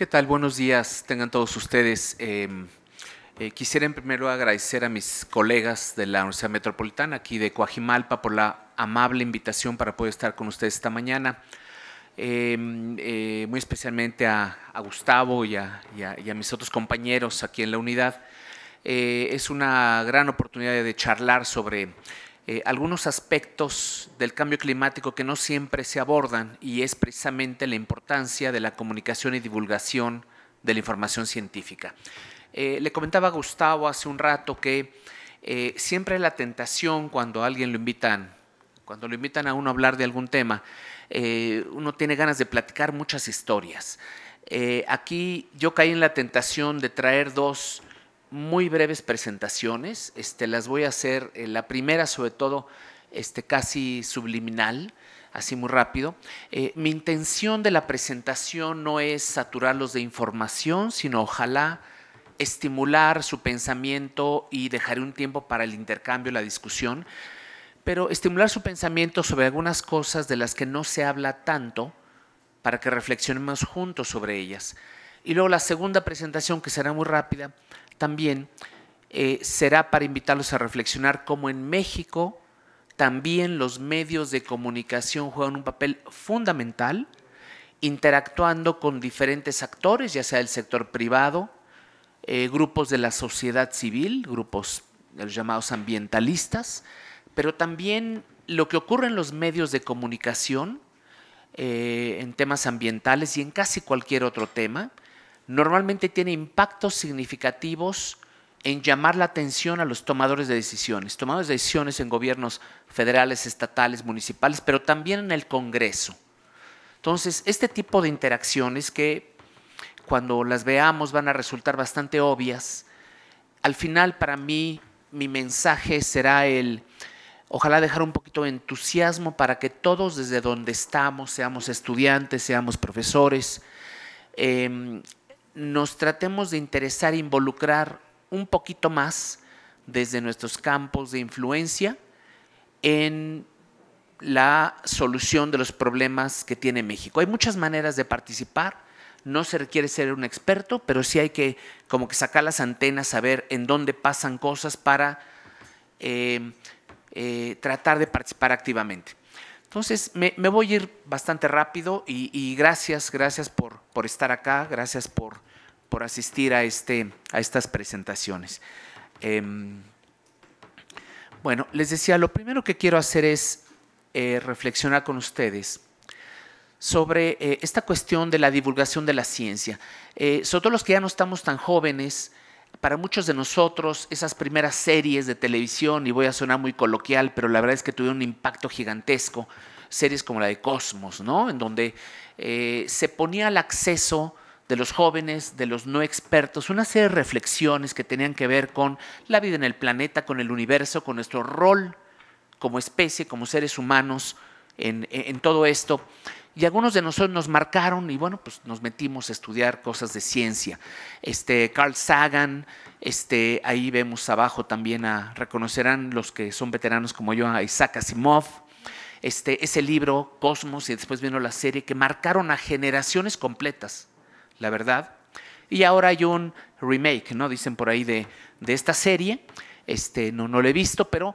¿Qué tal? Buenos días, tengan todos ustedes. Em, eh, quisiera en primer agradecer a mis colegas de la Universidad Metropolitana, aquí de Coajimalpa, por la amable invitación para poder estar con ustedes esta mañana. Em, eh, muy especialmente a, Gustavo y a, mis otros compañeros aquí en la unidad. Eh, es una gran oportunidad de charlar sobre eh, algunos aspectos del cambio climático que no siempre se abordan y es precisamente la importancia de la comunicación y divulgación de la información científica. Eh, le comentaba a Gustavo hace un rato que eh, siempre la tentación cuando alguien lo invitan, cuando lo invitan a uno a hablar de algún tema, uno tiene ganas de platicar muchas historias. aquí yo caí en la tentación de traer dos muy breves presentaciones. Este, las voy a hacer, eh, la primera sobre todo este, casi subliminal, así muy rápido. Eh, mi intención de la presentación no es saturarlos de información, sino ojalá estimular su pensamiento y dejaré un tiempo para el intercambio, la discusión, pero estimular su pensamiento sobre algunas cosas de las que no se habla tanto para que reflexionemos juntos sobre ellas. Y luego la segunda presentación, que será muy rápida, también eh, será para invitarlos a reflexionar cómo en México también los medios de comunicación juegan un papel fundamental interactuando con diferentes actores, ya sea el sector privado, eh, grupos de la sociedad civil, grupos llamados ambientalistas, pero también lo que ocurre en los medios de comunicación eh, en temas ambientales y en casi cualquier otro tema, normalmente tiene impactos significativos en llamar la atención a los tomadores de decisiones, tomadores de decisiones en gobiernos federales, estatales, municipales, pero también en el Congreso. Entonces, este tipo de interacciones que cuando las veamos van a resultar bastante obvias, al final para mí mi mensaje será el, ojalá dejar un poquito de entusiasmo para que todos desde donde estamos, seamos estudiantes, seamos profesores, em, nos tratemos de interesar, e involucrar un poquito más desde nuestros campos de influencia en la solución de los problemas que tiene México. Hay muchas maneras de participar, no se requiere ser un experto, pero sí hay que como que sacar las antenas, saber en dónde pasan cosas para eh, eh, tratar de participar activamente. Entonces, me, voy a ir bastante rápido y, gracias, gracias por, estar acá, gracias por, asistir a, este, a estas presentaciones. Em, bueno, les decía, lo primero que quiero hacer es eh, reflexionar con ustedes sobre eh, esta cuestión de la divulgación de la ciencia. Eh, sobre todo los que ya no estamos tan jóvenes, para muchos de nosotros esas primeras series de televisión, y voy a sonar muy coloquial, pero la verdad es que tuvieron un impacto gigantesco, series como la de Cosmos, ¿no? En donde eh, se ponía al acceso de los jóvenes, de los no expertos, una serie de reflexiones que tenían que ver con la vida en el planeta, con el universo, con nuestro rol como especie, como seres humanos en todo esto y algunos de nosotros nos marcaron y bueno, pues nos metimos a estudiar cosas de ciencia. Este, Carl Sagan, este, ahí vemos abajo también a, reconocerán los que son veteranos como yo, a Isaac Asimov, este, ese libro, Cosmos, y después vino la serie, que marcaron a generaciones completas, la verdad. Y ahora hay un remake, ¿no? Dicen por ahí de, de esta serie. Este, no, no lo he visto, pero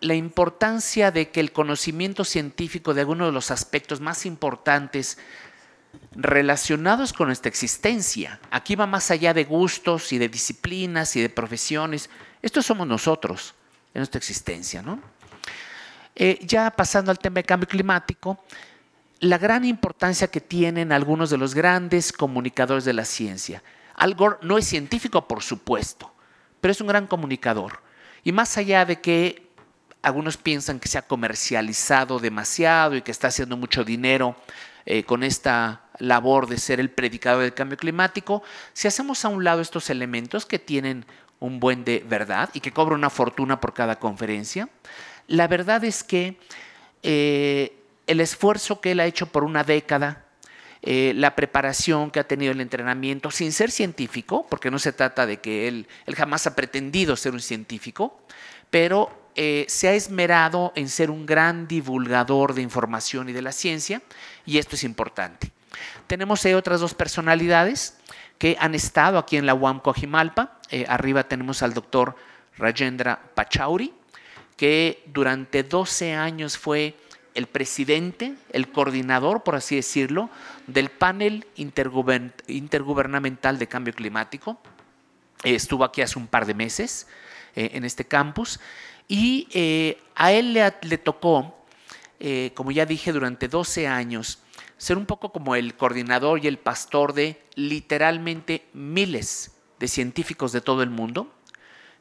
la importancia de que el conocimiento científico de algunos de los aspectos más importantes relacionados con nuestra existencia, aquí va más allá de gustos y de disciplinas y de profesiones, estos somos nosotros en nuestra existencia. ¿no? Eh, ya pasando al tema de cambio climático, la gran importancia que tienen algunos de los grandes comunicadores de la ciencia. Al Gore no es científico, por supuesto, pero es un gran comunicador. Y más allá de que algunos piensan que se ha comercializado demasiado y que está haciendo mucho dinero eh, con esta labor de ser el predicador del cambio climático. Si hacemos a un lado estos elementos que tienen un buen de verdad y que cobra una fortuna por cada conferencia, la verdad es que eh, el esfuerzo que él ha hecho por una década, eh, la preparación que ha tenido el entrenamiento, sin ser científico, porque no se trata de que él jamás ha pretendido ser un científico, pero eh, se ha esmerado en ser un gran divulgador de información y de la ciencia, y esto es importante. Tenemos otras dos personalidades que han estado aquí en la UAM eh, arriba tenemos al doctor Rajendra Pachauri, que durante 12 años fue el presidente, el coordinador, por así decirlo, del panel intergubernamental de cambio climático. estuvo aquí hace un par de meses eh, en este campus y eh, a él le, tocó, eh, como ya dije, durante 12 años, ser un poco como el coordinador y el pastor de literalmente miles de científicos de todo el mundo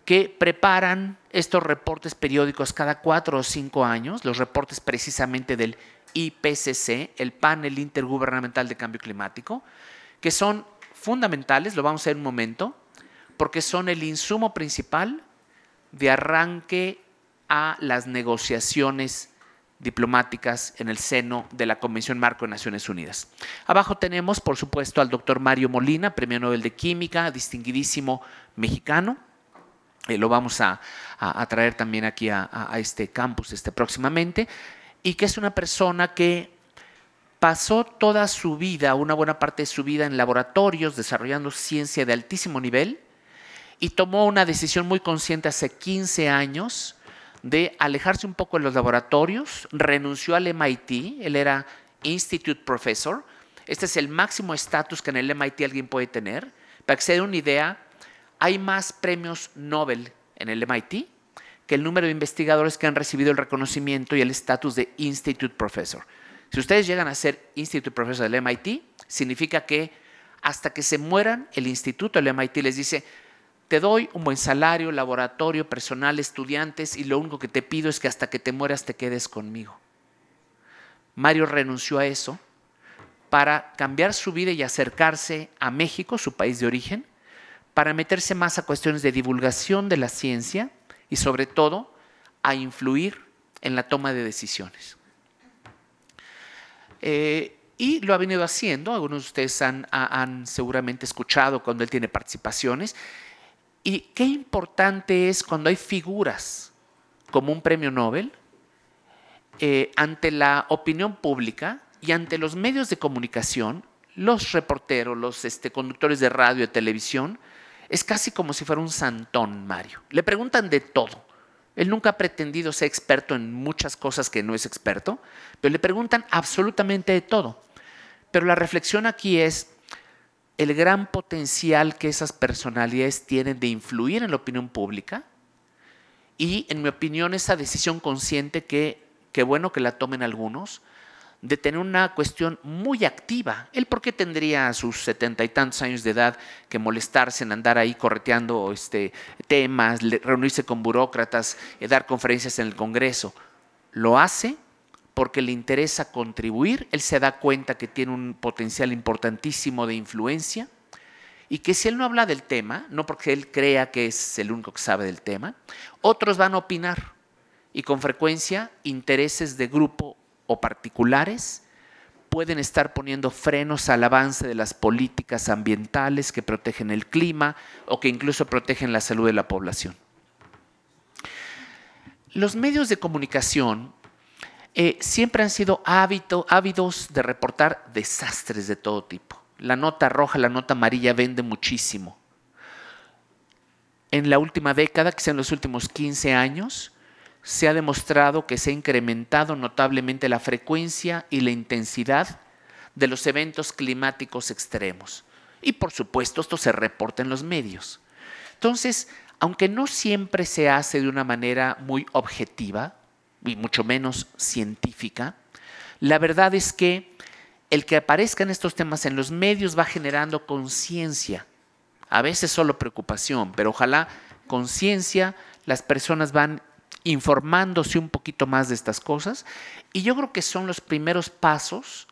que preparan estos reportes periódicos cada cuatro o cinco años, los reportes precisamente del IPCC, el Panel Intergubernamental de Cambio Climático, que son fundamentales, lo vamos a ver en un momento, porque son el insumo principal de arranque a las negociaciones diplomáticas en el seno de la Convención Marco de Naciones Unidas. Abajo tenemos, por supuesto, al doctor Mario Molina, Premio Nobel de Química, distinguidísimo mexicano. Eh, lo vamos a, traer también aquí a, a, este campus este, próximamente, y que es una persona que pasó toda su vida, una buena parte de su vida en laboratorios, desarrollando ciencia de altísimo nivel, y tomó una decisión muy consciente hace 15 años de alejarse un poco de los laboratorios, renunció al MIT, él era Institute Professor, este es el máximo estatus que en el MIT alguien puede tener. Para que se den una idea, hay más premios Nobel en el MIT que el número de investigadores que han recibido el reconocimiento y el estatus de Institute Professor. Si ustedes llegan a ser Institute Professor del MIT, significa que hasta que se mueran, el instituto, del MIT les dice, te doy un buen salario, laboratorio, personal, estudiantes y lo único que te pido es que hasta que te mueras te quedes conmigo. Mario renunció a eso para cambiar su vida y acercarse a México, su país de origen, para meterse más a cuestiones de divulgación de la ciencia y sobre todo a influir en la toma de decisiones. Eh, y lo ha venido haciendo, algunos de ustedes han seguramente escuchado cuando él tiene participaciones, y qué importante es cuando hay figuras como un premio Nobel eh, ante la opinión pública y ante los medios de comunicación, los reporteros, los este, conductores de radio y televisión, es casi como si fuera un santón, Mario. Le preguntan de todo. Él nunca ha pretendido ser experto en muchas cosas que no es experto, pero le preguntan absolutamente de todo. Pero la reflexión aquí es, el gran potencial que esas personalidades tienen de influir en la opinión pública y, en mi opinión, esa decisión consciente que, qué bueno que la tomen algunos, de tener una cuestión muy activa. Él por qué tendría a sus setenta y tantos años de edad que molestarse en andar ahí correteando este, temas, reunirse con burócratas, eh, dar conferencias en el Congreso. Lo hace porque le interesa contribuir, él se da cuenta que tiene un potencial importantísimo de influencia y que si él no habla del tema, no porque él crea que es el único que sabe del tema, otros van a opinar y con frecuencia intereses de grupo o particulares pueden estar poniendo frenos al avance de las políticas ambientales que protegen el clima o que incluso protegen la salud de la población. Los medios de comunicación eh, siempre han sido hábitos ávidos de reportar desastres de todo tipo. La nota roja, la nota amarilla vende muchísimo. En la última década, que sean los últimos 15 años, se ha demostrado que se ha incrementado notablemente la frecuencia y la intensidad de los eventos climáticos extremos. Y por supuesto esto se reporta en los medios. Entonces, aunque no siempre se hace de una manera muy objetiva, y mucho menos científica, la verdad es que el que aparezcan estos temas en los medios va generando conciencia, a veces solo preocupación, pero ojalá conciencia, las personas van informándose un poquito más de estas cosas y yo creo que son los primeros pasos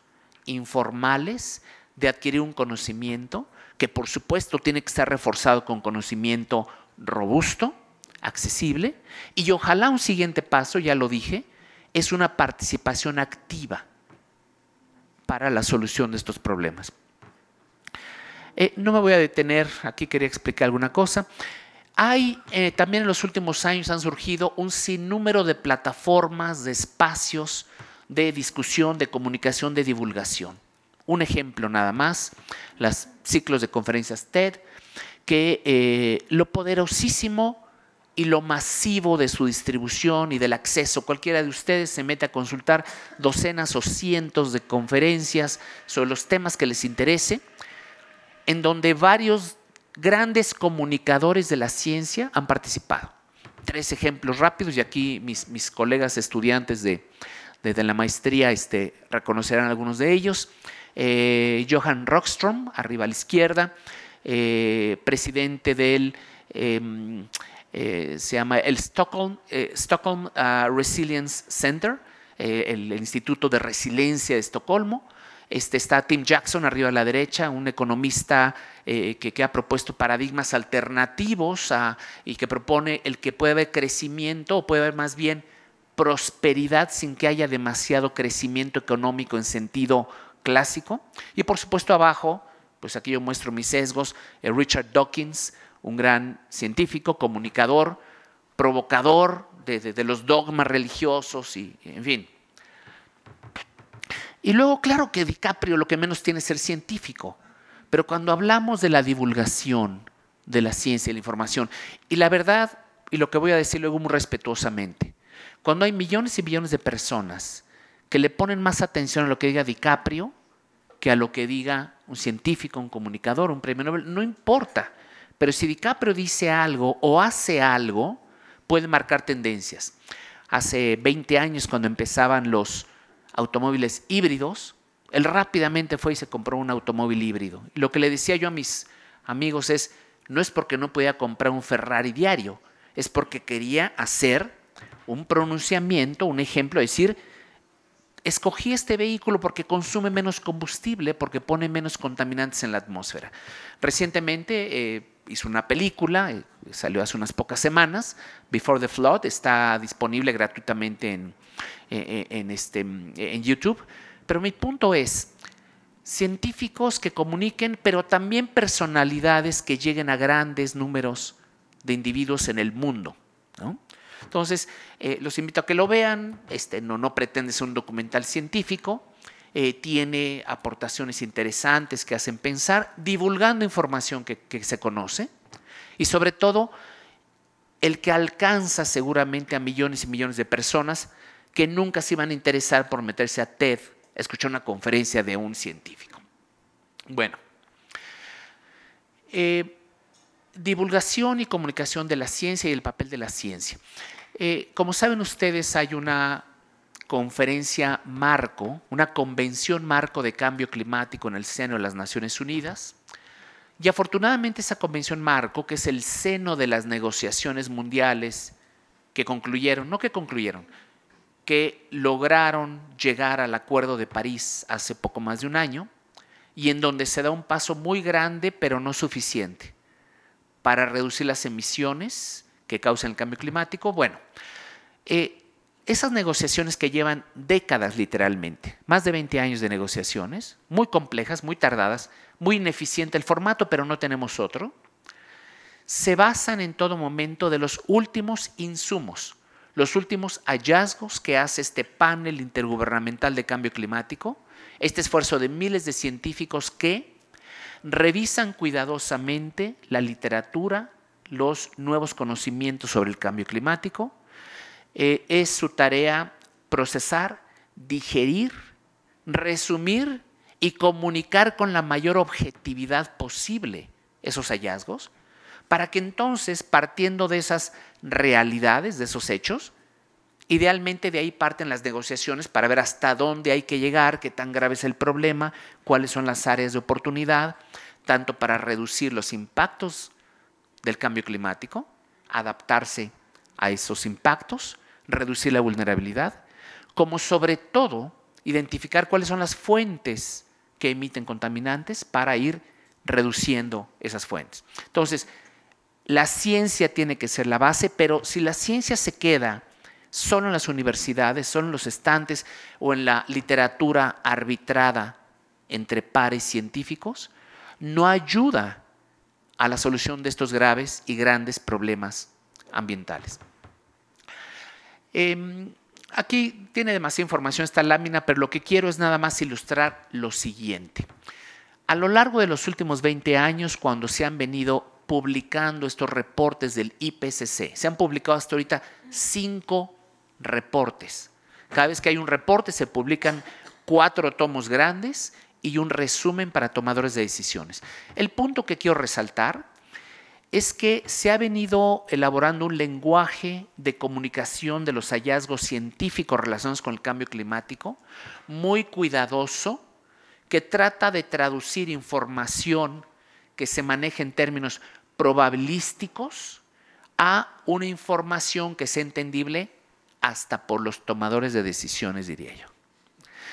informales de adquirir un conocimiento que por supuesto tiene que estar reforzado con conocimiento robusto, accesible y ojalá un siguiente paso, ya lo dije, es una participación activa para la solución de estos problemas. Eh, no me voy a detener, aquí quería explicar alguna cosa. Hay eh, también en los últimos años han surgido un sinnúmero de plataformas, de espacios de discusión, de comunicación, de divulgación. Un ejemplo nada más, los ciclos de conferencias TED, que eh, lo poderosísimo y lo masivo de su distribución y del acceso. Cualquiera de ustedes se mete a consultar docenas o cientos de conferencias sobre los temas que les interese, en donde varios grandes comunicadores de la ciencia han participado. Tres ejemplos rápidos y aquí mis, mis colegas estudiantes de, la maestría este, reconocerán algunos de ellos. Eh, Johan Rockstrom, arriba a la izquierda, eh, presidente del em, eh, se llama el Stockholm, eh, ah, Resilience Center, eh, el, Instituto de Resiliencia de Estocolmo. Este, está Tim Jackson arriba a la derecha, un economista que, ha propuesto paradigmas alternativos ah, y que propone el que puede haber crecimiento o puede haber más bien prosperidad sin que haya demasiado crecimiento económico en sentido clásico. Y por supuesto abajo, pues aquí yo muestro mis sesgos, Richard Dawkins, un gran científico, comunicador, provocador de, los dogmas religiosos y, en fin. Y luego, claro que DiCaprio lo que menos tiene es ser científico, pero cuando hablamos de la divulgación de la ciencia y la información, y la verdad, y lo que voy a decir luego muy respetuosamente, cuando hay millones y millones de personas que le ponen más atención a lo que diga DiCaprio que a lo que diga un científico, un comunicador, un premio Nobel, no importa. Pero si DiCaprio dice algo o hace algo, puede marcar tendencias. Hace 20 años, cuando empezaban los automóviles híbridos, él rápidamente fue y se compró un automóvil híbrido. Lo que le decía yo a mis amigos es, no es porque no podía comprar un Ferrari diario, es porque quería hacer un pronunciamiento, un ejemplo, decir, escogí este vehículo porque consume menos combustible, porque pone menos contaminantes en la atmósfera. Recientemente hice eh, hizo una película, eh, salió hace unas pocas semanas, Before the Flood, está disponible gratuitamente en, eh, en, este, en YouTube. Pero mi punto es, científicos que comuniquen, pero también personalidades que lleguen a grandes números de individuos en el mundo. ¿no? Entonces, eh, los invito a que lo vean, este, no, no pretende ser un documental científico, eh, tiene aportaciones interesantes que hacen pensar, divulgando información que, se conoce y sobre todo el que alcanza seguramente a millones y millones de personas que nunca se iban a interesar por meterse a TED, escuchar una conferencia de un científico. Bueno, eh, divulgación y comunicación de la ciencia y el papel de la ciencia. Eh, como saben ustedes, hay una conferencia marco, una convención marco de cambio climático en el seno de las Naciones Unidas. Y afortunadamente esa convención marco, que es el seno de las negociaciones mundiales que concluyeron, no que concluyeron, que lograron llegar al Acuerdo de París hace poco más de un año y en donde se da un paso muy grande pero no suficiente para reducir las emisiones que causan el cambio climático. Bueno, eh, esas negociaciones que llevan décadas literalmente, más de 20 años de negociaciones, muy complejas, muy tardadas, muy ineficiente el formato, pero no tenemos otro, se basan en todo momento de los últimos insumos, los últimos hallazgos que hace este panel intergubernamental de cambio climático, este esfuerzo de miles de científicos que revisan cuidadosamente la literatura, los nuevos conocimientos sobre el cambio climático. Eh, es su tarea procesar, digerir, resumir y comunicar con la mayor objetividad posible esos hallazgos, para que entonces, partiendo de esas realidades, de esos hechos, Idealmente de ahí parten las negociaciones para ver hasta dónde hay que llegar, qué tan grave es el problema, cuáles son las áreas de oportunidad, tanto para reducir los impactos del cambio climático, adaptarse a esos impactos, reducir la vulnerabilidad, como sobre todo identificar cuáles son las fuentes que emiten contaminantes para ir reduciendo esas fuentes. Entonces, la ciencia tiene que ser la base, pero si la ciencia se queda solo en las universidades, solo en los estantes o en la literatura arbitrada entre pares científicos, no ayuda a la solución de estos graves y grandes problemas ambientales. Em, aquí tiene demasiada información esta lámina, pero lo que quiero es nada más ilustrar lo siguiente. A lo largo de los últimos 20 años, cuando se han venido publicando estos reportes del IPCC, se han publicado hasta ahorita cinco reportes. Cada vez que hay un reporte se publican cuatro tomos grandes y un resumen para tomadores de decisiones. El punto que quiero resaltar es que se ha venido elaborando un lenguaje de comunicación de los hallazgos científicos relacionados con el cambio climático muy cuidadoso que trata de traducir información que se maneja en términos probabilísticos a una información que sea entendible hasta por los tomadores de decisiones, diría yo.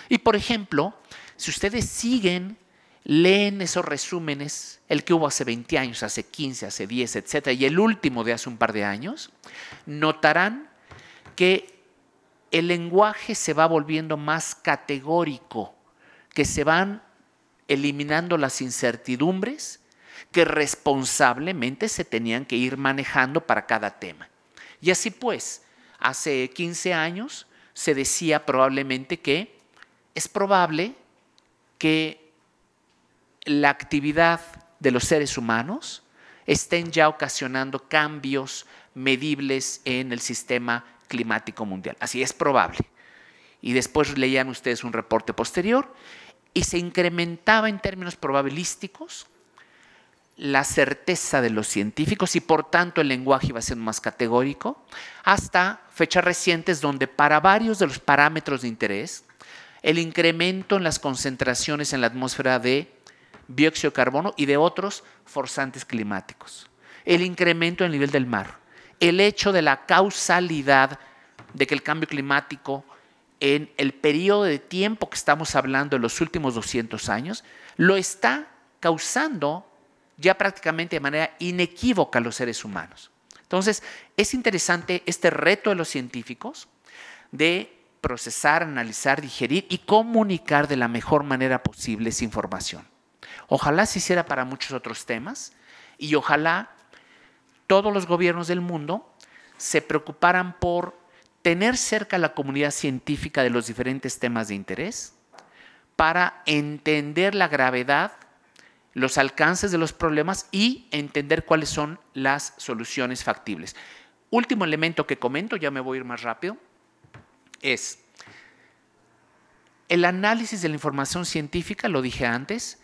Y por ejemplo, si ustedes siguen, leen esos resúmenes, el que hubo hace 20 años, hace 15, hace 10, etcétera, y el último de hace un par de años, notarán que el lenguaje se va volviendo más categórico, que se van eliminando las incertidumbres que responsablemente se tenían que ir manejando para cada tema. Y así pues, hace 15 años se decía probablemente que es probable que la actividad de los seres humanos estén ya ocasionando cambios medibles en el sistema climático mundial. Así es probable. Y después leían ustedes un reporte posterior y se incrementaba en términos probabilísticos la certeza de los científicos y por tanto el lenguaje iba siendo más categórico, hasta fechas recientes donde para varios de los parámetros de interés, el incremento en las concentraciones en la atmósfera de dióxido de carbono y de otros forzantes climáticos, el incremento en el nivel del mar, el hecho de la causalidad de que el cambio climático en el periodo de tiempo que estamos hablando en los últimos 200 años, lo está causando ya prácticamente de manera inequívoca los seres humanos. Entonces, es interesante este reto de los científicos de procesar, analizar, digerir y comunicar de la mejor manera posible esa información. Ojalá se hiciera para muchos otros temas y ojalá todos los gobiernos del mundo se preocuparan por tener cerca la comunidad científica de los diferentes temas de interés para entender la gravedad los alcances de los problemas y entender cuáles son las soluciones factibles. Último elemento que comento, ya me voy a ir más rápido, es el análisis de la información científica, lo dije antes,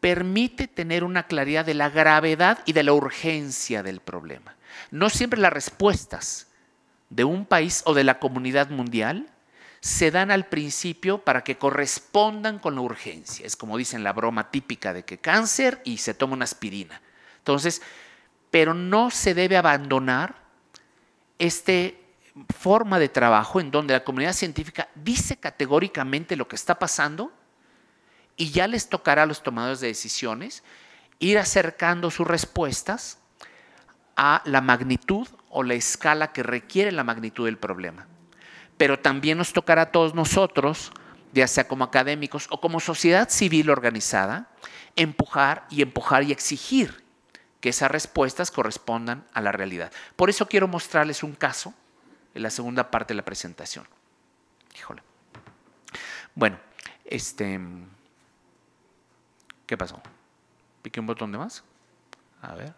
permite tener una claridad de la gravedad y de la urgencia del problema. No siempre las respuestas de un país o de la comunidad mundial se dan al principio para que correspondan con la urgencia. Es como dicen la broma típica de que cáncer y se toma una aspirina. Entonces, pero no se debe abandonar esta forma de trabajo en donde la comunidad científica dice categóricamente lo que está pasando y ya les tocará a los tomadores de decisiones ir acercando sus respuestas a la magnitud o la escala que requiere la magnitud del problema pero también nos tocará a todos nosotros, ya sea como académicos o como sociedad civil organizada, empujar y empujar y exigir que esas respuestas correspondan a la realidad. Por eso quiero mostrarles un caso en la segunda parte de la presentación. Híjole. Bueno, este... ¿Qué pasó? ¿Piqué un botón de más? A ver.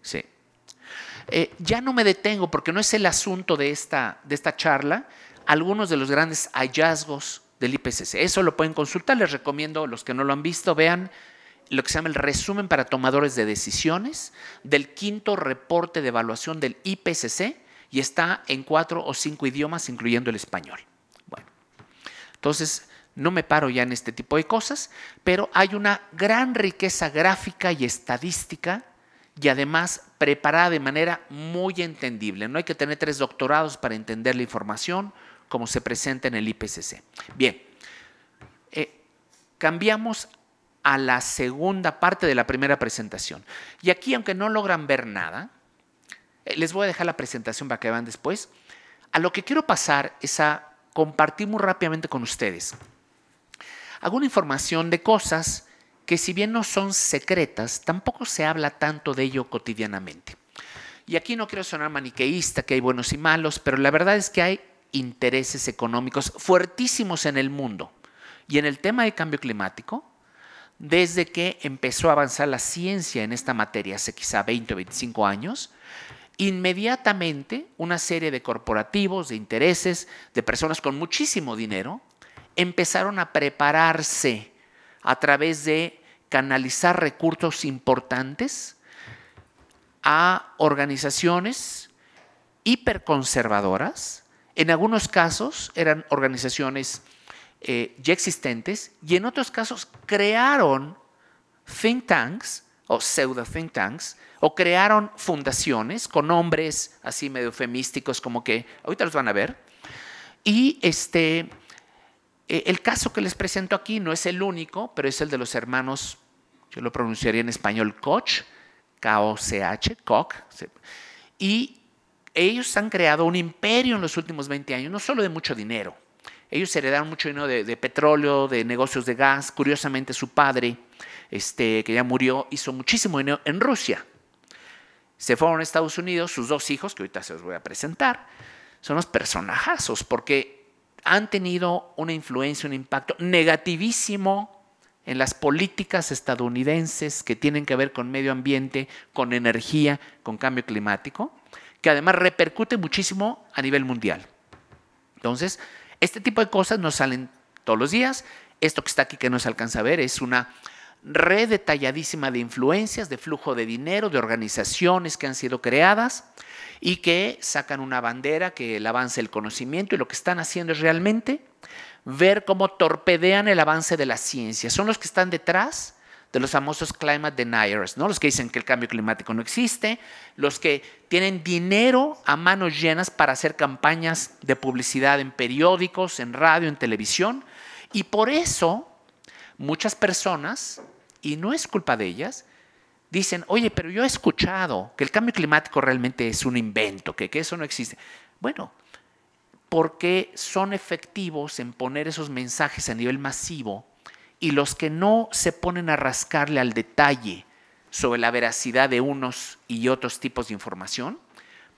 Sí. Eh, ya no me detengo porque no es el asunto de esta, de esta charla, algunos de los grandes hallazgos del IPCC. Eso lo pueden consultar, les recomiendo, los que no lo han visto, vean lo que se llama el resumen para tomadores de decisiones del quinto reporte de evaluación del IPCC y está en cuatro o cinco idiomas, incluyendo el español. Bueno, entonces no me paro ya en este tipo de cosas, pero hay una gran riqueza gráfica y estadística y además preparada de manera muy entendible. No hay que tener tres doctorados para entender la información, como se presenta en el IPCC. Bien, eh, cambiamos a la segunda parte de la primera presentación. Y aquí, aunque no logran ver nada, eh, les voy a dejar la presentación para que vean después. A lo que quiero pasar es a compartir muy rápidamente con ustedes alguna información de cosas que si bien no son secretas, tampoco se habla tanto de ello cotidianamente. Y aquí no quiero sonar maniqueísta, que hay buenos y malos, pero la verdad es que hay intereses económicos fuertísimos en el mundo. Y en el tema de cambio climático, desde que empezó a avanzar la ciencia en esta materia hace quizá 20 o 25 años, inmediatamente una serie de corporativos, de intereses, de personas con muchísimo dinero, empezaron a prepararse a través de canalizar recursos importantes a organizaciones hiperconservadoras en algunos casos eran organizaciones eh, ya existentes y en otros casos crearon think tanks o pseudo think tanks o crearon fundaciones con nombres así medio eufemísticos como que ahorita los van a ver. Y este, eh, el caso que les presento aquí no es el único, pero es el de los hermanos, yo lo pronunciaría en español, Koch, K-O-C-H, Koch. Y ellos han creado un imperio en los últimos 20 años, no solo de mucho dinero. Ellos heredaron mucho dinero de, petróleo, de negocios de gas. Curiosamente, su padre, este, que ya murió, hizo muchísimo dinero en Rusia. Se fueron a Estados Unidos, sus dos hijos, que ahorita se los voy a presentar, son los personajazos, porque han tenido una influencia, un impacto negativísimo en las políticas estadounidenses que tienen que ver con medio ambiente, con energía, con cambio climático que además repercute muchísimo a nivel mundial. Entonces, este tipo de cosas nos salen todos los días. Esto que está aquí que no se alcanza a ver es una red detalladísima de influencias, de flujo de dinero, de organizaciones que han sido creadas y que sacan una bandera que el avance del conocimiento y lo que están haciendo es realmente ver cómo torpedean el avance de la ciencia. Son los que están detrás de los famosos climate deniers, ¿no? los que dicen que el cambio climático no existe, los que tienen dinero a manos llenas para hacer campañas de publicidad en periódicos, en radio, en televisión, y por eso muchas personas, y no es culpa de ellas, dicen, oye, pero yo he escuchado que el cambio climático realmente es un invento, que, que eso no existe. Bueno, porque son efectivos en poner esos mensajes a nivel masivo y los que no se ponen a rascarle al detalle sobre la veracidad de unos y otros tipos de información,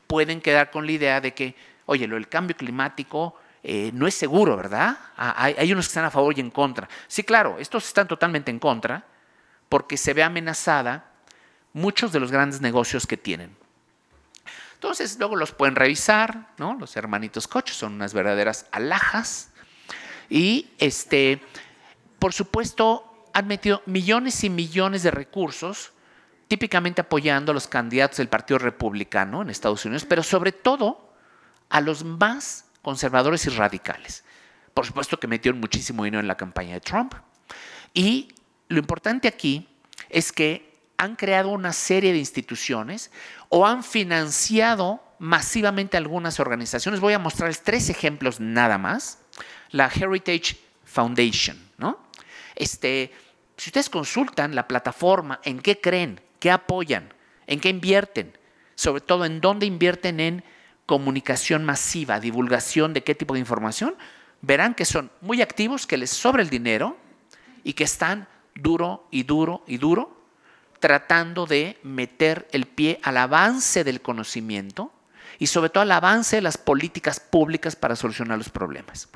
pueden quedar con la idea de que, oye, el cambio climático eh, no es seguro, ¿verdad? Ah, hay, hay unos que están a favor y en contra. Sí, claro, estos están totalmente en contra porque se ve amenazada muchos de los grandes negocios que tienen. Entonces, luego los pueden revisar, ¿no? Los hermanitos coches son unas verdaderas alhajas. Y este, por supuesto, han metido millones y millones de recursos, típicamente apoyando a los candidatos del Partido Republicano en Estados Unidos, pero sobre todo a los más conservadores y radicales. Por supuesto que metieron muchísimo dinero en la campaña de Trump. Y lo importante aquí es que han creado una serie de instituciones o han financiado masivamente algunas organizaciones. Voy a mostrarles tres ejemplos nada más. La Heritage Foundation, ¿no? Este, si ustedes consultan la plataforma, ¿en qué creen? ¿Qué apoyan? ¿En qué invierten? Sobre todo, ¿en dónde invierten en comunicación masiva, divulgación de qué tipo de información? Verán que son muy activos, que les sobra el dinero y que están duro y duro y duro tratando de meter el pie al avance del conocimiento y sobre todo al avance de las políticas públicas para solucionar los problemas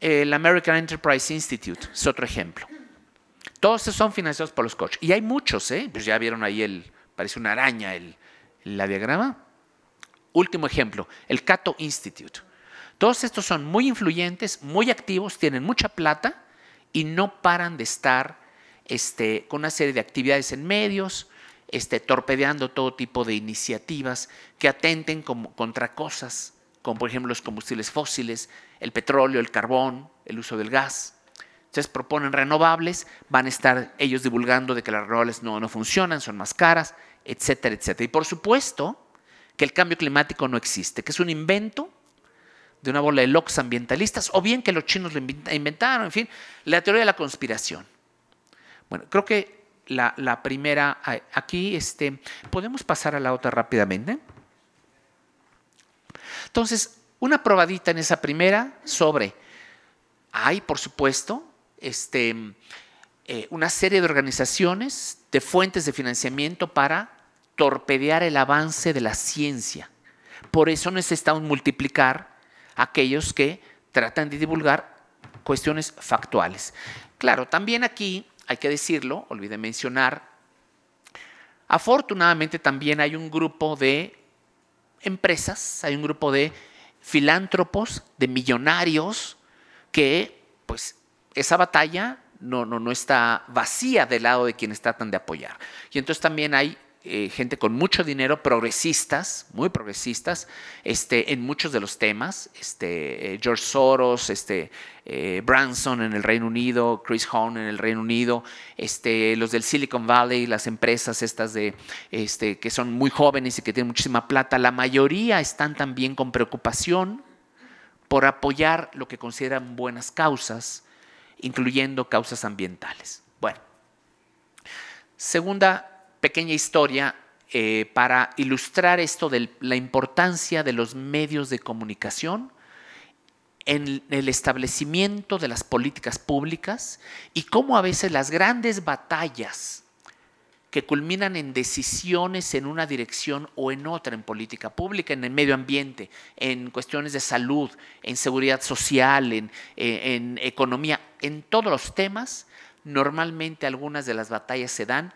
el American Enterprise Institute, es otro ejemplo. Todos estos son financiados por los coaches. Y hay muchos, ¿eh? Pues ya vieron ahí el, parece una araña el, la diagrama. Último ejemplo, el Cato Institute. Todos estos son muy influyentes, muy activos, tienen mucha plata y no paran de estar este, con una serie de actividades en medios, este, torpedeando todo tipo de iniciativas que atenten contra cosas como por ejemplo los combustibles fósiles, el petróleo, el carbón, el uso del gas. Entonces proponen renovables, van a estar ellos divulgando de que las renovables no, funcionan, son más caras, etcétera, etcétera. Y por supuesto que el cambio climático no existe, que es un invento de una bola de locos ambientalistas, o bien que los chinos lo inventaron, en fin, la teoría de la conspiración. Bueno, creo que la, la primera aquí, este, podemos pasar a la otra rápidamente. Entonces, una probadita en esa primera sobre. Hay, por supuesto, este, eh, una serie de organizaciones, de fuentes de financiamiento para torpedear el avance de la ciencia. Por eso necesitamos multiplicar aquellos que tratan de divulgar cuestiones factuales. Claro, también aquí hay que decirlo, olvidé mencionar, afortunadamente también hay un grupo de empresas, hay un grupo de filántropos, de millonarios, que pues esa batalla no, no, no está vacía del lado de quienes tratan de apoyar. Y entonces también hay eh, gente con mucho dinero, progresistas, muy progresistas, este, en muchos de los temas. Este, eh, George Soros, este, eh, Branson en el Reino Unido, Chris Hone en el Reino Unido, este, los del Silicon Valley, las empresas estas de, este, que son muy jóvenes y que tienen muchísima plata, la mayoría están también con preocupación por apoyar lo que consideran buenas causas, incluyendo causas ambientales. Bueno, segunda pequeña historia eh, para ilustrar esto de la importancia de los medios de comunicación en el establecimiento de las políticas públicas y cómo a veces las grandes batallas que culminan en decisiones en una dirección o en otra, en política pública, en el medio ambiente, en cuestiones de salud, en seguridad social, en eh, economía, en todos los temas, normalmente algunas de las batallas se dan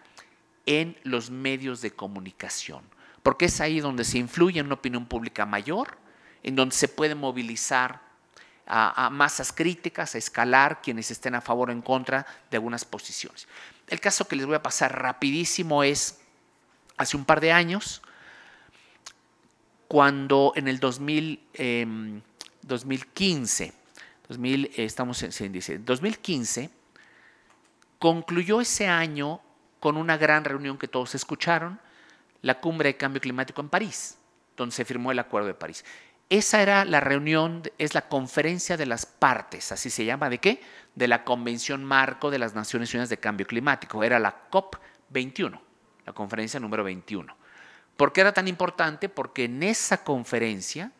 en los medios de comunicación, porque es ahí donde se influye en una opinión pública mayor, en donde se puede movilizar a, masas críticas, a escalar quienes estén a favor o en contra de algunas posiciones. El caso que les voy a pasar rapidísimo es, hace un par de años, cuando en el 2015, em, eh, estamos en, en 2015, concluyó ese año con una gran reunión que todos escucharon, la cumbre de cambio climático en París, donde se firmó el Acuerdo de París. Esa era la reunión, es la conferencia de las partes, así se llama, ¿de qué? De la Convención Marco de las Naciones Unidas de Cambio Climático. Era la COP21, la conferencia número 21. ¿Por qué era tan importante? Porque en esa conferencia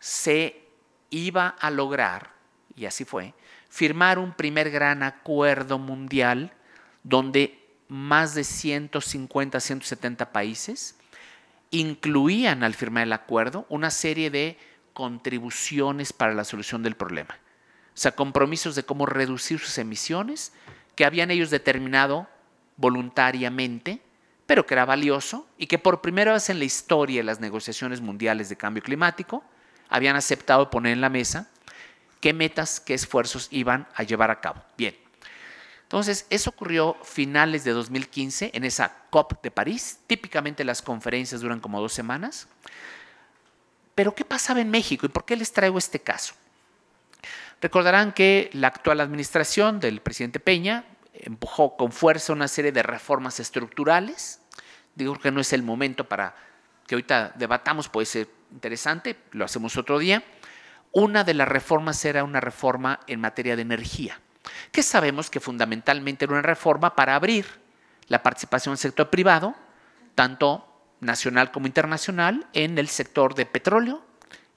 se iba a lograr, y así fue, firmar un primer gran acuerdo mundial donde más de 150, 170 países, incluían al firmar el acuerdo una serie de contribuciones para la solución del problema. O sea, compromisos de cómo reducir sus emisiones que habían ellos determinado voluntariamente, pero que era valioso y que por primera vez en la historia de las negociaciones mundiales de cambio climático habían aceptado poner en la mesa qué metas, qué esfuerzos iban a llevar a cabo. Bien, entonces, eso ocurrió finales de 2015 en esa COP de París. Típicamente las conferencias duran como dos semanas. Pero, ¿qué pasaba en México y por qué les traigo este caso? Recordarán que la actual administración del presidente Peña empujó con fuerza una serie de reformas estructurales. Digo que no es el momento para que ahorita debatamos, puede ser interesante, lo hacemos otro día. Una de las reformas era una reforma en materia de energía que sabemos que fundamentalmente era una reforma para abrir la participación del sector privado, tanto nacional como internacional, en el sector de petróleo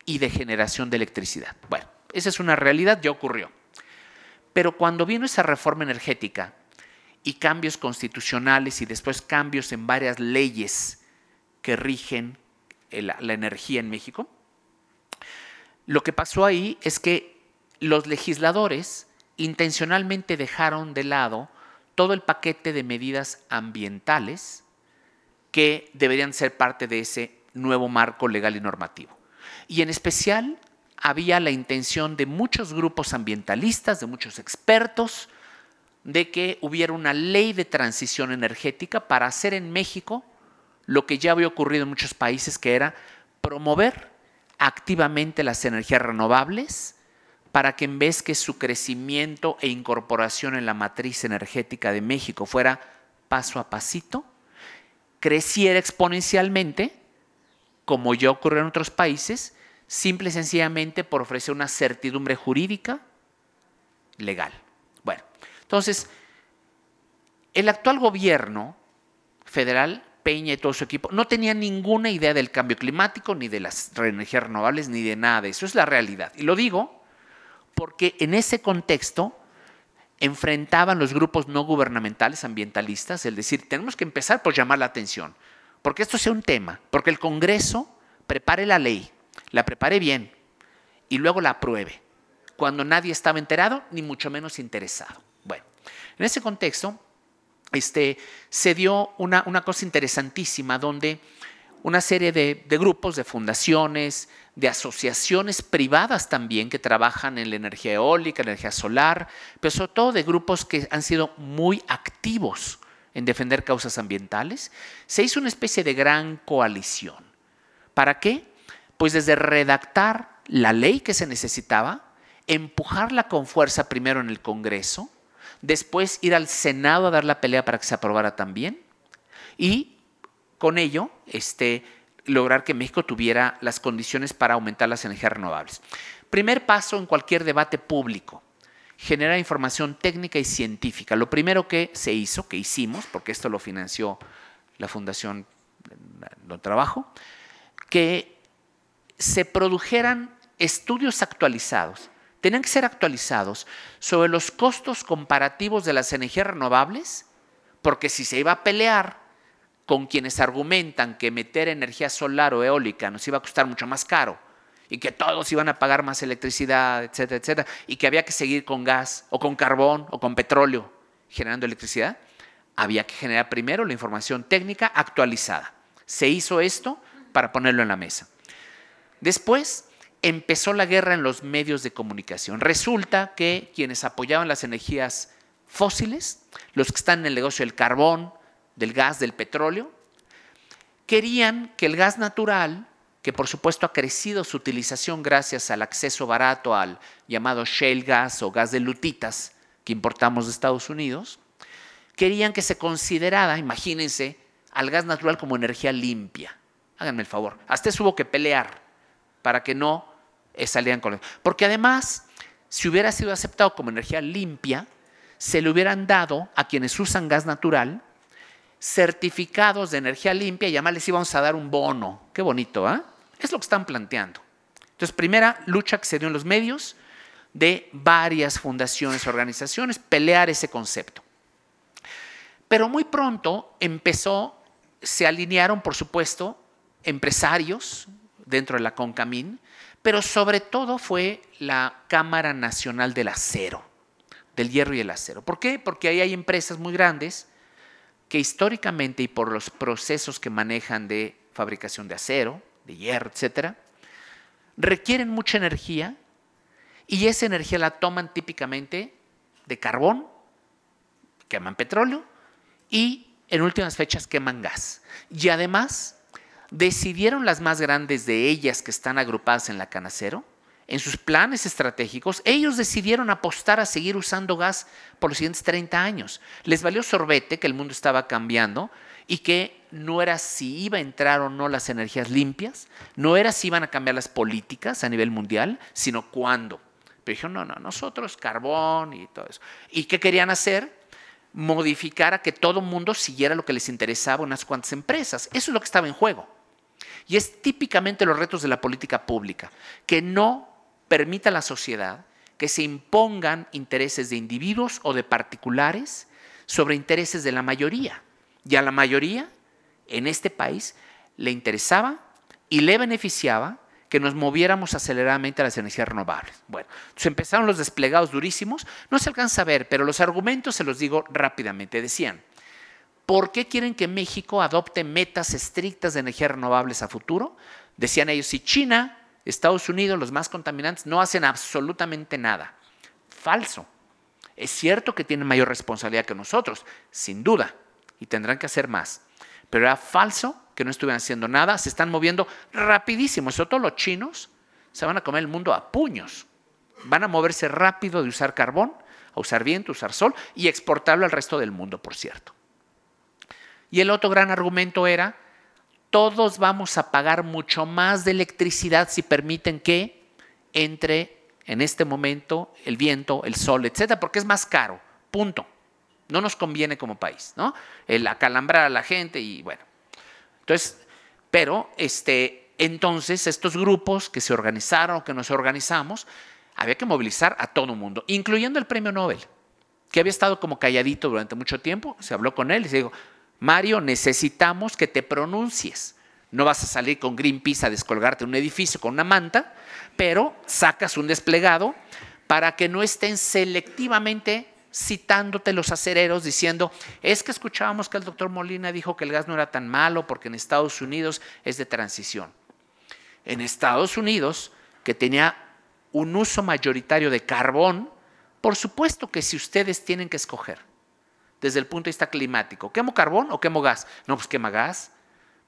y de generación de electricidad. Bueno, esa es una realidad, ya ocurrió. Pero cuando vino esa reforma energética y cambios constitucionales y después cambios en varias leyes que rigen la, la energía en México, lo que pasó ahí es que los legisladores intencionalmente dejaron de lado todo el paquete de medidas ambientales que deberían ser parte de ese nuevo marco legal y normativo. Y en especial había la intención de muchos grupos ambientalistas, de muchos expertos, de que hubiera una ley de transición energética para hacer en México lo que ya había ocurrido en muchos países, que era promover activamente las energías renovables para que en vez que su crecimiento e incorporación en la matriz energética de México fuera paso a pasito, creciera exponencialmente, como ya ocurrió en otros países, simple y sencillamente por ofrecer una certidumbre jurídica legal. Bueno, entonces, el actual gobierno federal, Peña y todo su equipo, no tenía ninguna idea del cambio climático, ni de las energías renovables, ni de nada de eso. Es la realidad. Y lo digo porque en ese contexto enfrentaban los grupos no gubernamentales ambientalistas el decir, tenemos que empezar por llamar la atención, porque esto sea un tema, porque el Congreso prepare la ley, la prepare bien y luego la apruebe, cuando nadie estaba enterado ni mucho menos interesado. Bueno, en ese contexto este, se dio una cosa interesantísima donde una serie de, grupos, de fundaciones, de asociaciones privadas también que trabajan en la energía eólica, energía solar, pero sobre todo de grupos que han sido muy activos en defender causas ambientales, se hizo una especie de gran coalición. ¿Para qué? Pues desde redactar la ley que se necesitaba, empujarla con fuerza primero en el Congreso, después ir al Senado a dar la pelea para que se aprobara también, y con ello este, lograr que México tuviera las condiciones para aumentar las energías renovables. Primer paso en cualquier debate público, generar información técnica y científica. Lo primero que se hizo, que hicimos, porque esto lo financió la Fundación Lo Trabajo, que se produjeran estudios actualizados, tenían que ser actualizados sobre los costos comparativos de las energías renovables, porque si se iba a pelear con quienes argumentan que meter energía solar o eólica nos iba a costar mucho más caro y que todos iban a pagar más electricidad, etcétera, etcétera, y que había que seguir con gas o con carbón o con petróleo generando electricidad, había que generar primero la información técnica actualizada. Se hizo esto para ponerlo en la mesa. Después empezó la guerra en los medios de comunicación. Resulta que quienes apoyaban las energías fósiles, los que están en el negocio del carbón, del gas, del petróleo, querían que el gas natural, que por supuesto ha crecido su utilización gracias al acceso barato al llamado shale gas o gas de lutitas que importamos de Estados Unidos, querían que se considerara, imagínense, al gas natural como energía limpia. Háganme el favor. Hasta eso hubo que pelear para que no salieran con... Porque además, si hubiera sido aceptado como energía limpia, se le hubieran dado a quienes usan gas natural certificados de energía limpia y además les íbamos a dar un bono. Qué bonito, ¿ah? Es lo que están planteando. Entonces, primera lucha que se dio en los medios de varias fundaciones, organizaciones, pelear ese concepto. Pero muy pronto empezó, se alinearon, por supuesto, empresarios dentro de la CONCAMIN, pero sobre todo fue la Cámara Nacional del Acero, del hierro y el acero. ¿Por qué? Porque ahí hay empresas muy grandes que históricamente y por los procesos que manejan de fabricación de acero, de hierro, etcétera, requieren mucha energía y esa energía la toman típicamente de carbón, queman petróleo y en últimas fechas queman gas. Y además decidieron las más grandes de ellas que están agrupadas en la canacero en sus planes estratégicos, ellos decidieron apostar a seguir usando gas por los siguientes 30 años. Les valió sorbete que el mundo estaba cambiando y que no era si iba a entrar o no las energías limpias, no era si iban a cambiar las políticas a nivel mundial, sino cuándo. Pero dijeron, no, no, nosotros carbón y todo eso. ¿Y qué querían hacer? Modificar a que todo mundo siguiera lo que les interesaba unas cuantas empresas. Eso es lo que estaba en juego. Y es típicamente los retos de la política pública, que no permita a la sociedad que se impongan intereses de individuos o de particulares sobre intereses de la mayoría. Y a la mayoría en este país le interesaba y le beneficiaba que nos moviéramos aceleradamente a las energías renovables. Bueno, se empezaron los desplegados durísimos, no se alcanza a ver, pero los argumentos se los digo rápidamente. Decían, ¿por qué quieren que México adopte metas estrictas de energías renovables a futuro? Decían ellos, si China Estados Unidos, los más contaminantes, no hacen absolutamente nada. Falso. Es cierto que tienen mayor responsabilidad que nosotros, sin duda, y tendrán que hacer más. Pero era falso que no estuvieran haciendo nada, se están moviendo rapidísimo, sobre todo los chinos, se van a comer el mundo a puños. Van a moverse rápido de usar carbón a usar viento, usar sol y exportarlo al resto del mundo, por cierto. Y el otro gran argumento era todos vamos a pagar mucho más de electricidad si permiten que entre en este momento el viento, el sol, etcétera, porque es más caro. Punto. No nos conviene como país, ¿no? El acalambrar a la gente y bueno. Entonces, pero este, entonces estos grupos que se organizaron, que nos organizamos, había que movilizar a todo el mundo, incluyendo el premio Nobel, que había estado como calladito durante mucho tiempo. Se habló con él y se dijo, Mario, necesitamos que te pronuncies. No vas a salir con Greenpeace a descolgarte un edificio con una manta, pero sacas un desplegado para que no estén selectivamente citándote los acereros diciendo, es que escuchábamos que el doctor Molina dijo que el gas no era tan malo porque en Estados Unidos es de transición. En Estados Unidos, que tenía un uso mayoritario de carbón, por supuesto que si ustedes tienen que escoger desde el punto de vista climático. ¿Quemo carbón o quemo gas? No, pues quema gas.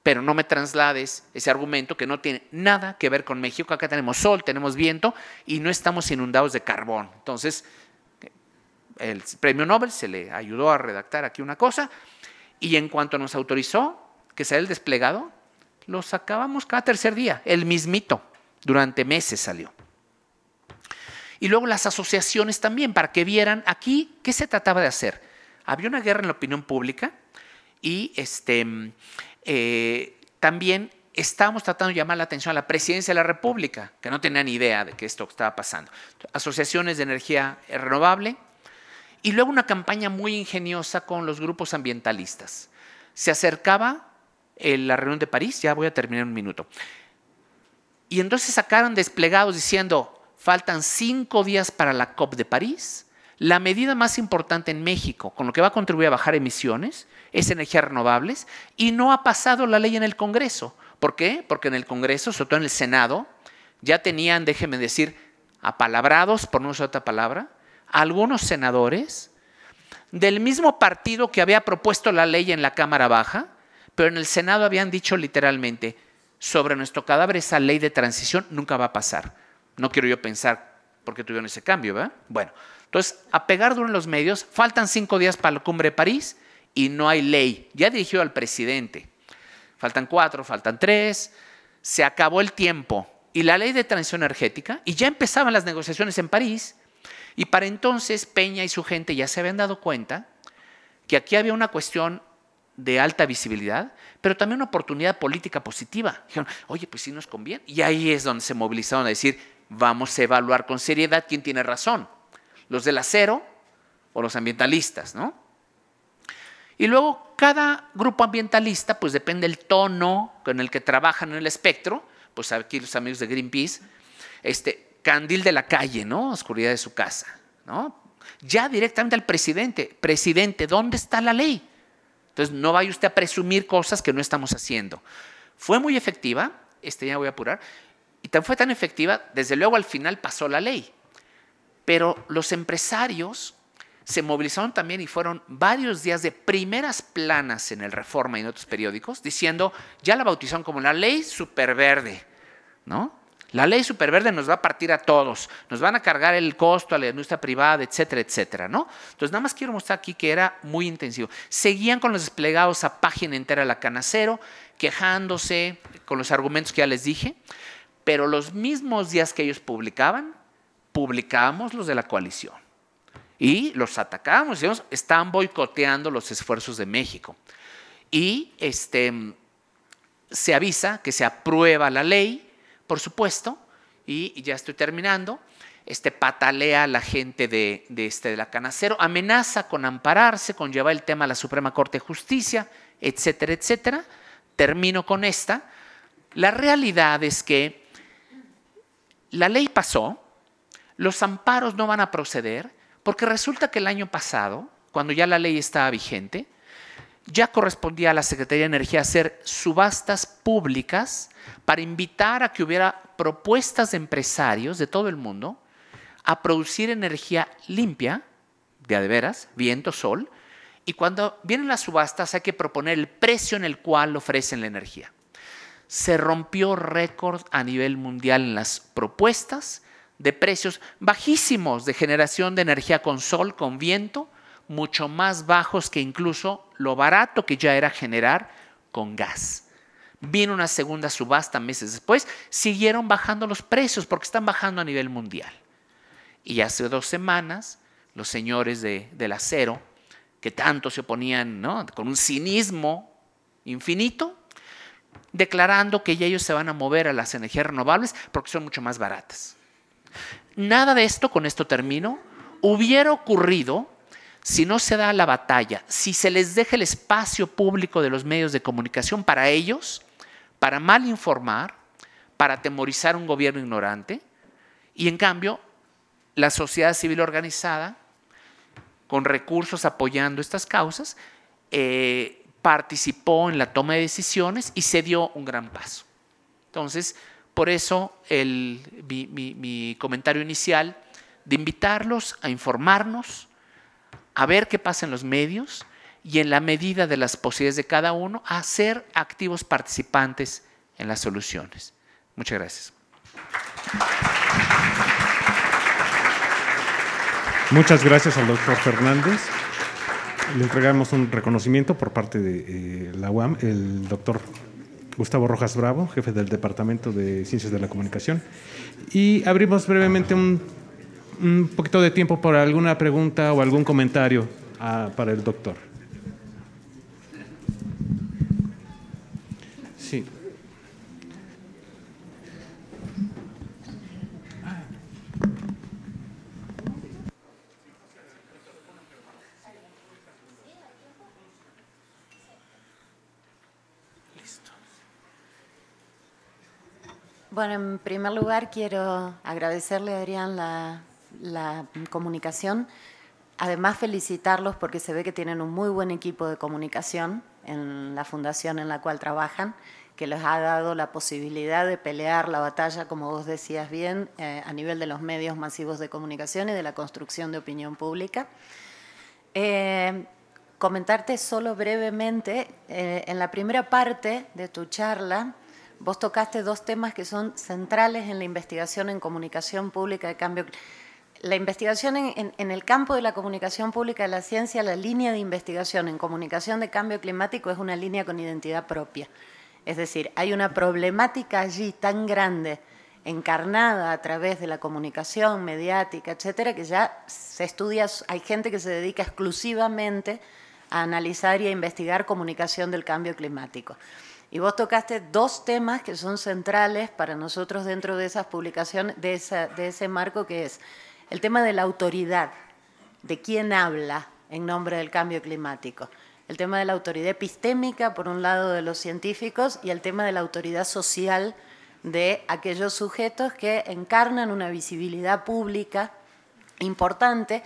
Pero no me traslades ese argumento que no tiene nada que ver con México. Acá tenemos sol, tenemos viento y no estamos inundados de carbón. Entonces, el premio Nobel se le ayudó a redactar aquí una cosa y en cuanto nos autorizó que sea el desplegado, lo sacábamos cada tercer día, el mismito, durante meses salió. Y luego las asociaciones también, para que vieran aquí qué se trataba de hacer había una guerra en la opinión pública y este, mm, eh, también estábamos tratando de llamar la atención a la presidencia de la República, que no tenía ni idea de que esto estaba pasando. Asociaciones de energía renovable y luego una campaña muy ingeniosa con los grupos ambientalistas. Se acercaba eh, la reunión de París, ya voy a terminar un minuto. Y entonces sacaron desplegados diciendo, faltan cinco días para la COP de París, la medida más importante en México con lo que va a contribuir a bajar emisiones es energías renovables y no ha pasado la ley en el Congreso. ¿Por qué? Porque en el Congreso, sobre todo en el Senado, ya tenían, déjeme decir, apalabrados, por no usar otra palabra, algunos senadores del mismo partido que había propuesto la ley en la Cámara Baja, pero en el Senado habían dicho literalmente, sobre nuestro cadáver esa ley de transición nunca va a pasar. No quiero yo pensar por qué tuvieron ese cambio, ¿verdad? Bueno, entonces, pegar duro en los medios, faltan cinco días para la cumbre de París y no hay ley. Ya dirigió al presidente. Faltan cuatro, faltan tres, se acabó el tiempo. Y la ley de transición energética, y ya empezaban las negociaciones en París, y para entonces Peña y su gente ya se habían dado cuenta que aquí había una cuestión de alta visibilidad, pero también una oportunidad política positiva. Dijeron, oye, pues sí nos conviene. Y ahí es donde se movilizaron a decir, vamos a evaluar con seriedad quién tiene razón los del acero o los ambientalistas, ¿no? Y luego cada grupo ambientalista, pues depende del tono con el que trabajan en el espectro, pues aquí los amigos de Greenpeace, este, candil de la calle, ¿no? Oscuridad de su casa, ¿no? Ya directamente al presidente, presidente, ¿dónde está la ley? Entonces no vaya usted a presumir cosas que no estamos haciendo. Fue muy efectiva, este ya voy a apurar, y tan fue tan efectiva, desde luego al final pasó la ley. Pero los empresarios se movilizaron también y fueron varios días de primeras planas en el Reforma y en otros periódicos diciendo, ya la bautizaron como la ley superverde, ¿no? La ley superverde nos va a partir a todos, nos van a cargar el costo a la industria privada, etcétera, etcétera, ¿no? Entonces, nada más quiero mostrar aquí que era muy intensivo. Seguían con los desplegados a página entera la canacero, quejándose con los argumentos que ya les dije, pero los mismos días que ellos publicaban, publicamos los de la coalición y los atacamos. ellos están boicoteando los esfuerzos de México. Y este, se avisa que se aprueba la ley, por supuesto, y, ya estoy terminando. Este, patalea a la gente de, este, de la Canacero, amenaza con ampararse, con llevar el tema a la Suprema Corte de Justicia, etcétera, etcétera. Termino con esta. La realidad es que la ley pasó, los amparos no van a proceder porque resulta que el año pasado, cuando ya la ley estaba vigente, ya correspondía a la Secretaría de Energía hacer subastas públicas para invitar a que hubiera propuestas de empresarios de todo el mundo a producir energía limpia, de adveras, viento, sol, y cuando vienen las subastas hay que proponer el precio en el cual ofrecen la energía. Se rompió récord a nivel mundial en las propuestas de precios bajísimos de generación de energía con sol, con viento, mucho más bajos que incluso lo barato que ya era generar con gas. Vino una segunda subasta meses después, siguieron bajando los precios porque están bajando a nivel mundial. Y hace dos semanas, los señores de, del acero, que tanto se oponían con un cinismo infinito, declarando que ya ellos se van a mover a las energías renovables porque son mucho más baratas. Nada de esto, con esto termino, hubiera ocurrido si no se da la batalla, si se les deja el espacio público de los medios de comunicación para ellos, para mal informar, para atemorizar un gobierno ignorante, y en cambio la sociedad civil organizada, con recursos apoyando estas causas, eh, participó en la toma de decisiones y se dio un gran paso. Entonces, por eso mi, comentario inicial de invitarlos a informarnos, a ver qué pasa en los medios y en la medida de las posibilidades de cada uno a ser activos participantes en las soluciones. Muchas gracias. Muchas gracias al doctor Fernández. Le entregamos un reconocimiento por parte de eh, la UAM, el doctor Gustavo Rojas Bravo, jefe del Departamento de Ciencias de la Comunicación. Y abrimos brevemente un, poquito de tiempo para alguna pregunta o algún comentario ah, para el doctor. Bueno, en primer lugar quiero agradecerle, Adrián, la, comunicación. Además, felicitarlos porque se ve que tienen un muy buen equipo de comunicación en la fundación en la cual trabajan, que les ha dado la posibilidad de pelear la batalla, como vos decías bien, eh, a nivel de los medios masivos de comunicación y de la construcción de opinión pública. Eh, comentarte solo brevemente, eh, en la primera parte de tu charla Vos tocaste dos temas que son centrales en la investigación en comunicación pública de cambio la investigación en, el campo de la comunicación pública de la ciencia, la línea de investigación en comunicación de cambio climático es una línea con identidad propia. Es decir, hay una problemática allí tan grande, encarnada a través de la comunicación mediática, etcétera, que ya se estudia, hay gente que se dedica exclusivamente a analizar y a investigar comunicación del cambio climático. Y vos tocaste dos temas que son centrales para nosotros dentro de esas publicaciones, de, de ese marco que es el tema de la autoridad, de quién habla en nombre del cambio climático. El tema de la autoridad epistémica, por un lado, de los científicos, y el tema de la autoridad social de aquellos sujetos que encarnan una visibilidad pública importante,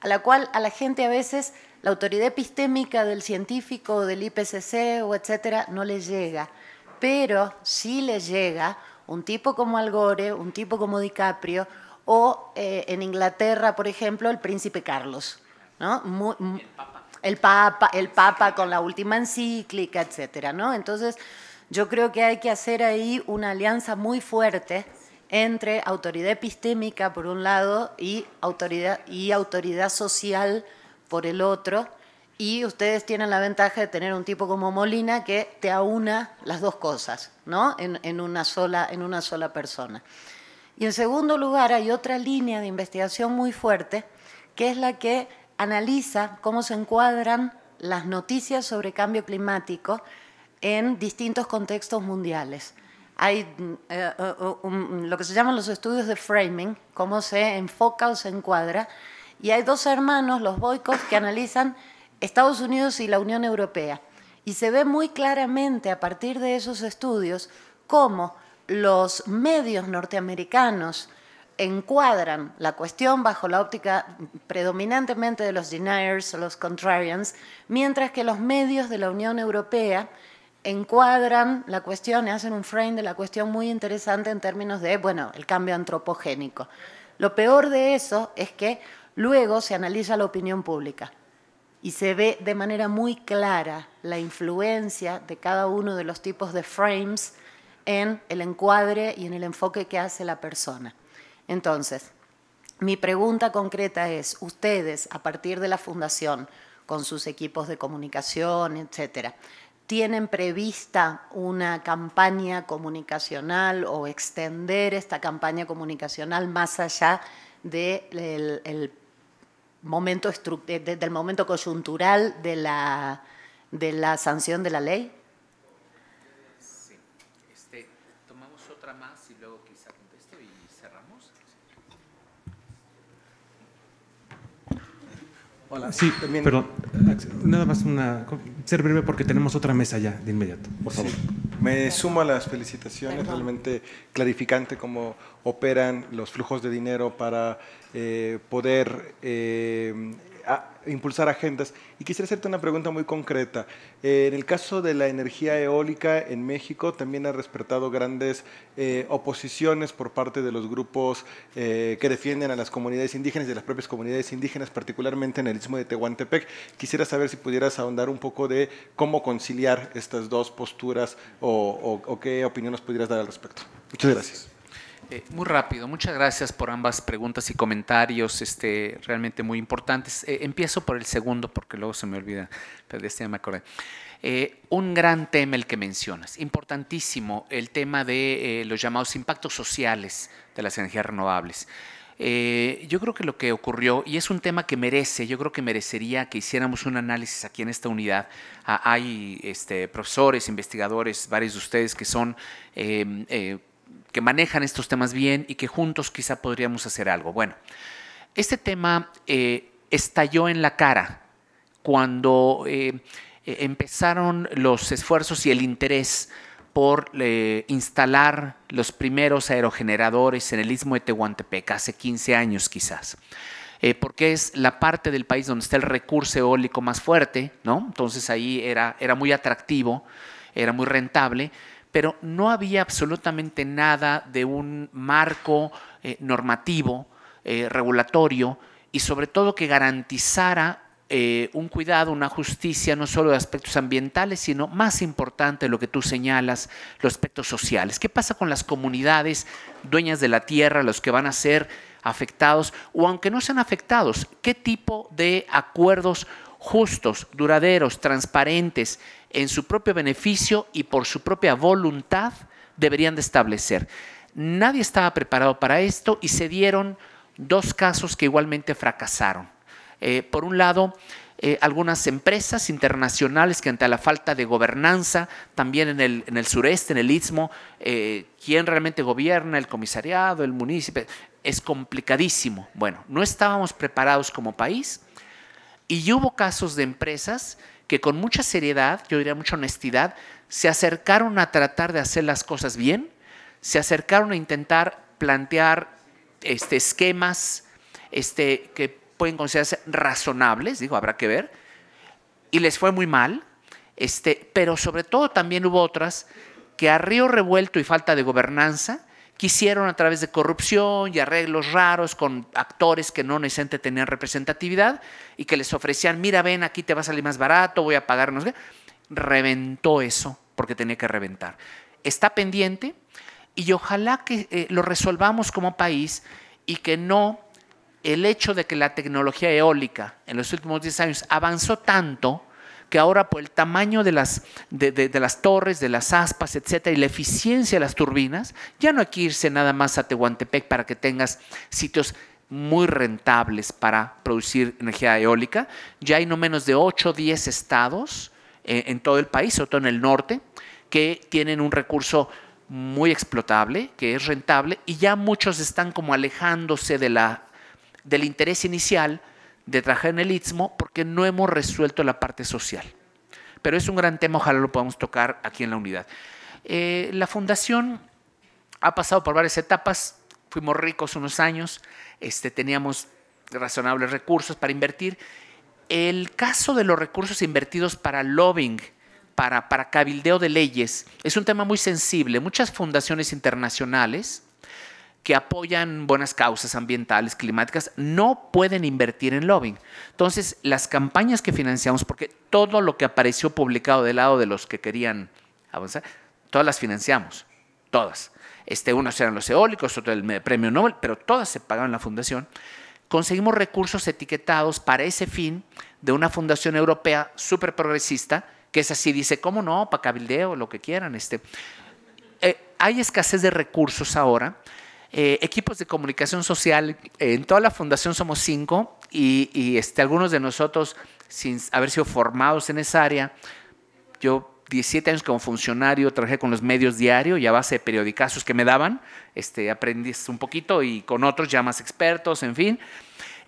a la cual a la gente a veces la autoridad epistémica del científico o del IPCC o etcétera no le llega, pero sí le llega un tipo como Al Gore, un tipo como DiCaprio o eh, en Inglaterra, por ejemplo, el príncipe Carlos, el Papa. El Papa, con la última encíclica, etcétera, ¿no? Entonces, yo creo que hay que hacer ahí una alianza muy fuerte entre autoridad epistémica por un lado y autoridad, y autoridad social por el otro. Y ustedes tienen la ventaja de tener un tipo como Molina que te aúna las dos cosas, ¿no? En, una sola, en una sola persona. Y en segundo lugar, hay otra línea de investigación muy fuerte, que es la que analiza cómo se encuadran las noticias sobre cambio climático en distintos contextos mundiales. Hay eh, eh, eh, lo que se llaman los estudios de framing, cómo se enfoca o se encuadra y hay dos hermanos, los boicots, que analizan Estados Unidos y la Unión Europea. Y se ve muy claramente a partir de esos estudios cómo los medios norteamericanos encuadran la cuestión bajo la óptica predominantemente de los deniers o los contrarians, mientras que los medios de la Unión Europea encuadran la cuestión y hacen un frame de la cuestión muy interesante en términos de, bueno, el cambio antropogénico. Lo peor de eso es que Luego se analiza la opinión pública y se ve de manera muy clara la influencia de cada uno de los tipos de frames en el encuadre y en el enfoque que hace la persona. Entonces, mi pregunta concreta es, ustedes, a partir de la fundación, con sus equipos de comunicación, etcétera, ¿tienen prevista una campaña comunicacional o extender esta campaña comunicacional más allá del de el momento desde el momento coyuntural de la, de la sanción de la ley? Sí. Este, tomamos otra más y luego quizá contesto y cerramos. Hola, sí, también. Perdón, nada más una. Ser breve porque tenemos otra mesa ya de inmediato, por favor. Me sumo a las felicitaciones, realmente clarificante cómo operan los flujos de dinero para eh, poder eh, a impulsar agendas. Y quisiera hacerte una pregunta muy concreta. Eh, en el caso de la energía eólica en México, también ha respetado grandes eh, oposiciones por parte de los grupos eh, que defienden a las comunidades indígenas y de las propias comunidades indígenas, particularmente en el Istmo de Tehuantepec. Quisiera saber si pudieras ahondar un poco de cómo conciliar estas dos posturas o, o qué opinión nos pudieras dar al respecto. Muchas gracias. Eh, muy rápido, muchas gracias por ambas preguntas y comentarios, este, realmente muy importantes. Eh, empiezo por el segundo porque luego se me olvida, pero de este ya me acordé. Eh, un gran tema el que mencionas, importantísimo, el tema de los llamados impactos sociales de las energías renovables. yo creo que lo que ocurrió, y es un tema que merece, yo creo que merecería que hiciéramos un análisis aquí en esta unidad. Ah, hay este, profesores, investigadores, varios de ustedes que son que manejan estos temas bien y que juntos quizá podríamos hacer algo. Bueno, este tema eh, estalló en la cara cuando eh, eh, empezaron los esfuerzos y el interés por instalar los primeros aerogeneradores en el istmo de Tehuantepec, hace 15 años quizás. porque es la parte del país donde está el recurso eólico más fuerte, ¿no? Entonces ahí era, era muy atractivo, era muy rentable, pero no había absolutamente nada de un marco eh, normativo, eh, regulatorio y sobre todo que garantizara eh, un cuidado, una justicia, no solo de aspectos ambientales, sino más importante lo que tú señalas, los aspectos sociales. ¿Qué pasa con las comunidades dueñas de la tierra, los que van a ser afectados o aunque no sean afectados, qué tipo de acuerdos justos, duraderos, transparentes, en su propio beneficio y por su propia voluntad deberían de establecer. Nadie estaba preparado para esto y se dieron dos casos que igualmente fracasaron. Eh, por un lado, eh, algunas empresas internacionales que ante la falta de gobernanza, también en el, sureste, en el istmo, eh, quién realmente gobierna, el comisariado, el municipio, es complicadísimo. Bueno, no estábamos preparados como país y hubo casos de empresas que con mucha seriedad, yo diría mucha honestidad, se acercaron a tratar de hacer las cosas bien, se acercaron a intentar plantear este, esquemas este, que pueden considerarse razonables, digo, habrá que ver, y les fue muy mal, este, pero sobre todo también hubo otras que a río revuelto y falta de gobernanza quisieron a través de corrupción y arreglos raros con actores que no necesariamente tenían representatividad y que les ofrecían, mira, ven, aquí te va a salir más barato, voy a pagarnos. Reventó eso porque tenía que reventar. Está pendiente y ojalá que eh, lo resolvamos como país y que no el hecho de que la tecnología eólica en los últimos 10 años avanzó tanto que ahora por el tamaño de las, de, las torres, de las aspas, etcétera, y la eficiencia de las turbinas, ya no hay que irse nada más a Tehuantepec para que tengas sitios muy rentables para producir energía eólica. Ya hay no menos de 8 o 10 estados eh, en todo el país, sobre todo en el norte, que tienen un recurso muy explotable, que es rentable, y ya muchos están como alejándose de la, del interés inicial de trabajar en el istmo que no hemos resuelto la parte social. Pero es un gran tema, ojalá lo podamos tocar aquí en la unidad. Eh, la fundación ha pasado por varias etapas, fuimos ricos unos años, este, teníamos razonables recursos para invertir. El caso de los recursos invertidos para lobbying, para, para cabildeo de leyes, es un tema muy sensible. Muchas fundaciones internacionales, que apoyan buenas causas ambientales, climáticas, no pueden invertir en lobbying. Entonces, las campañas que financiamos, porque todo lo que apareció publicado del lado de los que querían avanzar, todas las financiamos, todas. Este, unos eran los eólicos, otro el premio Nobel, pero todas se pagaban en la fundación. Conseguimos recursos etiquetados para ese fin de una fundación europea súper progresista, que es así, dice, ¿cómo no? Para cabildeo, lo que quieran. Este. Eh, hay escasez de recursos ahora. Eh, equipos de comunicación social. Eh, en toda la fundación somos cinco y, este, algunos de nosotros, sin haber sido formados en esa área, yo 17 años como funcionario, trabajé con los medios diarios y a base de periodicazos que me daban, este, aprendí un poquito y con otros ya más expertos, en fin.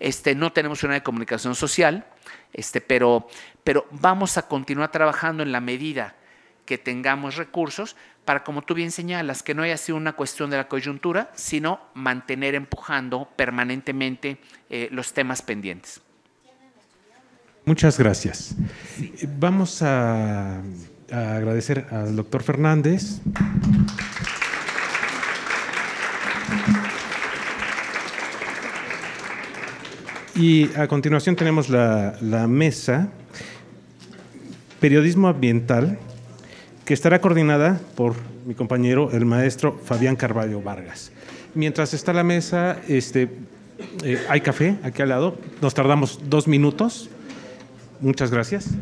Este, no tenemos una de comunicación social, este, pero, pero vamos a continuar trabajando en la medida que tengamos recursos para, como tú bien señalas, que no haya sido una cuestión de la coyuntura, sino mantener empujando permanentemente eh, los temas pendientes. Muchas gracias. Vamos a, agradecer al doctor Fernández. Y a continuación tenemos la, la mesa Periodismo Ambiental que estará coordinada por mi compañero, el maestro Fabián Carballo Vargas. Mientras está la mesa, este, eh, hay café aquí al lado. Nos tardamos dos minutos. Muchas gracias.